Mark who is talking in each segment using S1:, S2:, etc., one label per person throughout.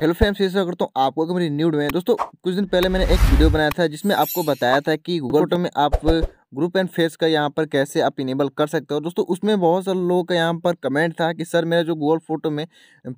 S1: hello फिर से करता हूँ आपको मेरी न्यूड में दोस्तों कुछ दिन पहले मैंने एक वीडियो बनाया था जिसमें आपको बताया था कि गूगल फोटो में आप ग्रुप एंड फेस का यहाँ पर कैसे आप इनेबल कर सकते हो दोस्तों उसमें बहुत सारे लोगों का यहाँ पर कमेंट था कि सर मेरा जो गूगल फोटो में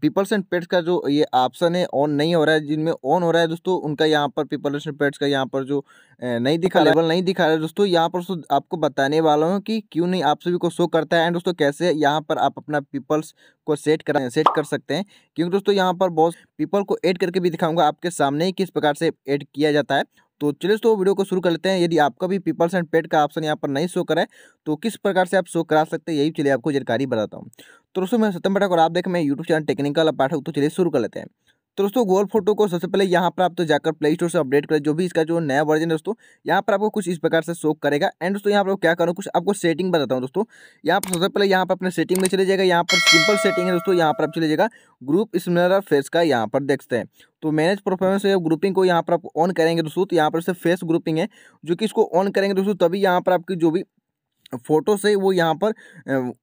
S1: पीपल्स एंड पेट्स का जो ये ऑप्शन है ऑन नहीं हो रहा है जिनमें ऑन हो रहा है दोस्तों उनका यहाँ पर पीपल्स एंड पेट्स का यहाँ पर जो नहीं दिखा लेवल नहीं दिखा रहा है दोस्तों यहाँ पर आपको बताने वाला हूँ कि क्यों नहीं आप सभी को शो करता है एंड दोस्तों कैसे यहाँ पर आप अपना पीपल्स को सेट कर सेट कर सकते हैं क्योंकि दोस्तों यहाँ पर बहुत पीपल को एड करके भी दिखाऊंगा आपके सामने ही किस प्रकार से एड किया जाता है तो चलिए तो वीडियो को शुरू कर लेते हैं यदि आपका भी पीपल्स एंड पेट का ऑप्शन यहाँ पर नहीं शो करे तो किस प्रकार से आप शो करा सकते हैं यही चलिए आपको जानकारी बताता हूँ तो दोस्तों मैं सत्यम पाठक और आप देख मैं यूट्यूब चैनल टेक्निकल पाठक तो चलिए शुरू कर लेते हैं तो दोस्तों गूगल फोटो को सबसे पहले यहाँ पर आप तो जाकर प्ले स्टोर से अपडेट करें जो भी इसका जो नया वर्जन है दोस्तों यहाँ पर आपको कुछ इस प्रकार से शो करेगा एंड दोस्तों यहाँ पर क्या करूँ कुछ आपको सेटिंग बताता हूँ दोस्तों यहाँ पर सबसे पहले यहाँ पर अपने सेटिंग में चले जाएगा यहाँ पर सिंपल सेटिंग है दोस्तों यहाँ पर आप चले जाएगा ग्रुप स्मिलर फेस का यहाँ पर देखते हैं तो मैनेज परफॉर्मेंस ग्रुपिंग को यहाँ पर आप ऑन करेंगे दोस्तों तो यहाँ पर से फेस ग्रुपिंग है जो कि इसको ऑन करेंगे दोस्तों तभी यहाँ पर आपकी जो भी फोटो से वो यहाँ पर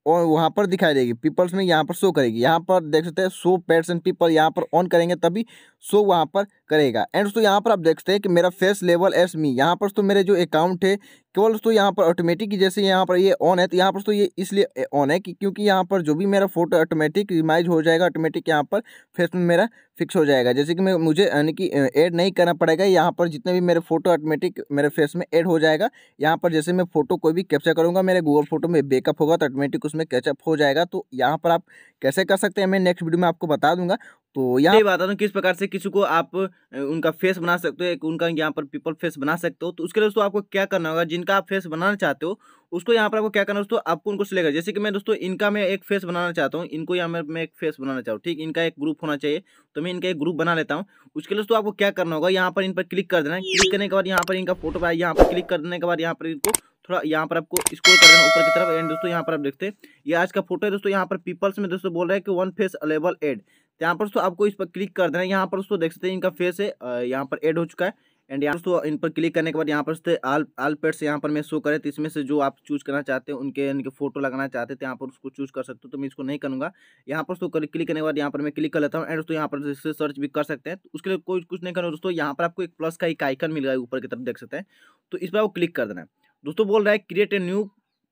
S1: और वहाँ पर दिखाई देगी पीपल्स में यहाँ पर शो करेगी यहाँ पर देख सकते हैं शो पैट्स एंड पीपल यहाँ पर ऑन करेंगे तभी शो वहाँ पर करेगा एंड दोस्तों यहाँ पर आप देख सकते हैं कि मेरा फेस लेवल एस मी यहाँ पर तो मेरे जो अकाउंट है केवल दोस्तों यहाँ पर ऑटोमेटिक जैसे यहाँ पर ये ऑन है तो यहाँ पर तो ये इसलिए ऑन है कि क्योंकि यहाँ पर जो भी मेरा फोटो ऑटोमेटिक रिमाइज हो जाएगा ऑटोमेटिक यहाँ पर फेस में मेरा फिक्स हो जाएगा जैसे कि मैं मुझे यानी कि ऐड नहीं करना पड़ेगा यहाँ पर जितने भी मेरे फोटो ऑटोमेटिक मेरे फेस में ऐड हो जाएगा यहाँ पर जैसे मैं फोटो कोई भी कैप्चर करूँगा करूँगा मेरे गूगल फोटो में बैकअप होगा तो ऑटोमेटिक
S2: उसमें कैचअप हो जाएगा तो यहाँ पर आप कैसे कर सकते हैं मैं नेक्स्ट वीडियो में आपको बता दूंगा तो यहाँ बता दूँ किस प्रकार से किसी को आप उनका फेस बना सकते हो एक उनका यहाँ पर पीपल फेस बना सकते हो तो उसके लिए दोस्तों आपको क्या करना होगा जिनका आप फेस बनाना चाहते हो उसको यहाँ पर आपको क्या करना दोस्तों आपको उनको सिलेक्ट जैसे कि मैं दोस्तों इनका मैं एक फेस बनाना चाहता हूँ इनको यहाँ मैं एक फेस बनाना चाहूँ ठीक इनका एक ग्रुप होना चाहिए तो मैं इनका एक ग्रुप बना लेता हूँ उसके लिए दोस्तों आपको क्या करना होगा यहाँ पर इन पर क्लिक कर देना क्लिक करने के बाद यहाँ पर इनका फोटो यहाँ पर क्लिक कर देने के बाद यहाँ पर इनको थोड़ा यहाँ पर आपको इसको कर देना ऊपर की तरफ एंड दोस्तों यहाँ पर आप देखते हैं ये आज का फोटो है दोस्तों यहाँ पर पीपल्स में दोस्तों बोल रहे हैं कि वन फेस अलेबल एड यहाँ पर दोस्तों आपको इस पर क्लिक कर देना है यहाँ पर दोस्तों देख सकते हैं इनका फेस है यहाँ पर एड हो चुका है एंड यहाँ दोस्तों इन पर क्लिक करने के बाद यहाँ पर से आल आल पेड से यहाँ पर मैं शो करें तो इसमें से जो आप चूज करना चाहते हैं उनके इनके फोटो लगाना चाहते हैं तो यहाँ पर उसको चूज कर सकते हो तो मैं इसको नहीं करूँगा यहाँ पर दोस्तों क्लिक करने के बाद यहाँ पर मैं क्लिक कर लेता हूँ एंड दोस्तों यहाँ पर सर्च भी कर सकते हैं तो उसके लिए कोई कुछ नहीं करना दोस्तों यहाँ पर आपको एक प्लस का एक आइकन मिल गया है ऊपर की तरफ देख सकते हैं तो इस पर आपको क्लिक कर देना है दोस्तों बोल रहा है create a new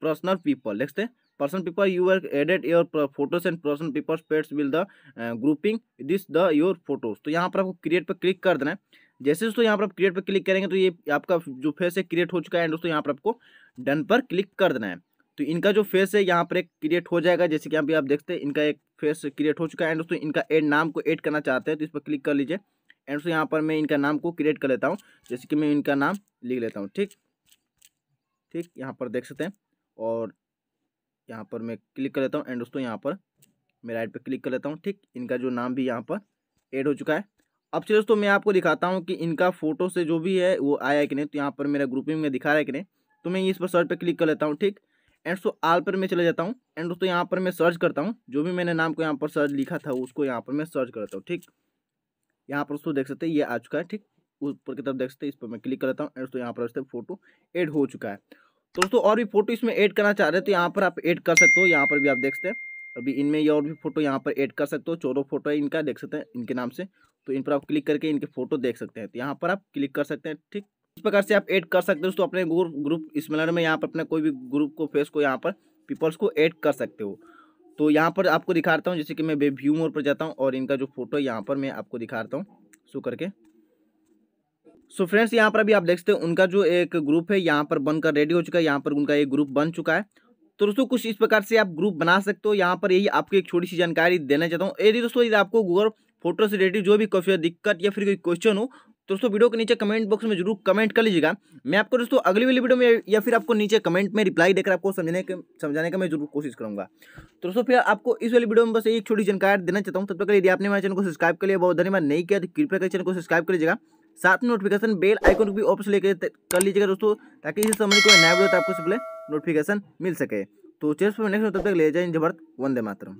S2: personal people next है person people you are added your photos and person people pets will the grouping this the your photos तो यहाँ पर आपको क्रिएट पर क्लिक कर देना है जैसे दोस्तों यहाँ पर आप क्रिएट पर क्लिक करेंगे तो ये आपका जो फेस है क्रिएट हो चुका है एंड दोस्तों यहाँ पर आपको डन पर क्लिक कर देना है तो इनका जो फेस है यहाँ पर एक क्रिएट हो जाएगा जैसे कि पर आप देखते हैं इनका एक फेस क्रिएट हो चुका है एंड दोस्तों इनका एड नाम को एड करना चाहते हैं तो इस पर क्लिक कर लीजिए एंड दोस्तों यहाँ पर मैं इनका नाम को क्रिएट कर लेता हूँ जैसे कि मैं इनका नाम लिख लेता हूँ ठीक ठीक यहाँ पर देख सकते हैं और यहाँ पर मैं क्लिक कर लेता हूँ एंड दोस्तों यहाँ पर मैं राइट पर क्लिक कर लेता हूँ ठीक इनका जो नाम भी यहाँ पर एड हो चुका है अब चलिए दोस्तों मैं आपको दिखाता हूँ कि इनका फ़ोटो से जो भी है वो आया है कि नहीं तो यहाँ पर मेरा ग्रुपिंग में दिखा रहा है कि नहीं तो मैं इस पर सर्च पर क्लिक कर लेता हूँ ठीक एंड सो आल पर मैं चले जाता हूँ एंड दोस्तों यहाँ पर मैं सर्च करता हूँ जो भी मैंने नाम को यहाँ पर सर्च लिखा था उसको यहाँ पर मैं सर्च करता हूँ ठीक यहाँ पर दोस्तों देख सकते हैं ये आ चुका है ठीक ऊपर की तरफ देख सकते हैं इस पर मैं क्लिक करता हूँ दोस्तों यहाँ पर फोटो एड हो चुका है दोस्तों और भी फोटो इसमें ऐड करना चाह रहे हैं तो यहाँ पर आप ऐड कर सकते हो यहाँ पर भी आप देख सकते हैं अभी इनमें ये और भी फोटो यहाँ पर ऐड कर सकते हो चौदह फोटो है इनका देख सकते हैं इनके नाम से तो इन पर आप क्लिक करके इनके फोटो देख सकते हैं तो यहाँ पर आप क्लिक कर सकते हैं ठीक इस प्रकार से आप ऐड कर सकते हो दोस्तों अपने ग्रुप स्मलर में यहाँ पर अपने कोई भी ग्रुप को फेस को यहाँ पर पीपल्स को ऐड कर सकते हो तो यहाँ पर आपको दिखाता हूँ जैसे कि मैं व्यू मोड पर जाता हूँ और इनका जो फोटो है यहाँ पर मैं आपको दिखाता हूँ शो करके सो फ्रेंड्स यहाँ पर अभी आप देख सकते हैं उनका जो एक ग्रुप है यहाँ पर बनकर रेडी हो चुका है यहाँ पर उनका एक ग्रुप बन चुका है तो दोस्तों कुछ इस प्रकार से आप ग्रुप बना सकते हो यहाँ पर यही आपको एक छोटी सी जानकारी देना चाहता हूँ यदि दोस्तों यदि आपको गूगल फोटो से रिलेटेड जो भी कोई दिक्कत या फिर कोई क्वेश्चन हो तो दोस्तों वीडियो के नीचे कमेंट बॉक्स में जरूर कमेंट कर लीजिएगा मैं आपको दोस्तों अगली वाली वीडियो में या फिर आपको नीचे कमेंट में रिप्लाई देकर आपको समझने के समझाने का मैं जरूर कोशिश करूँगा तो दोस्तों फिर आपको इस वाली वीडियो में बस एक छोटी जानकारी देना चाहता हूँ तब तक यदि आपने मेरे चैनल को सब्सक्राइब कर लिया बहुत धन्यवाद नहीं किया तो कृपया कर चैनल को सब्सक्राइब कर लीजिएगा साथ में नोटिफिकेशन बेल आइकन को भी ऑप्शन लेके कर लीजिएगा दोस्तों ताकि इसे समझ को नया वीडियो आपको सबले नोटिफिकेशन मिल सके तो चेस्ट पर नेक्स्ट तब तक ले जाए जबरत वंदे मातरम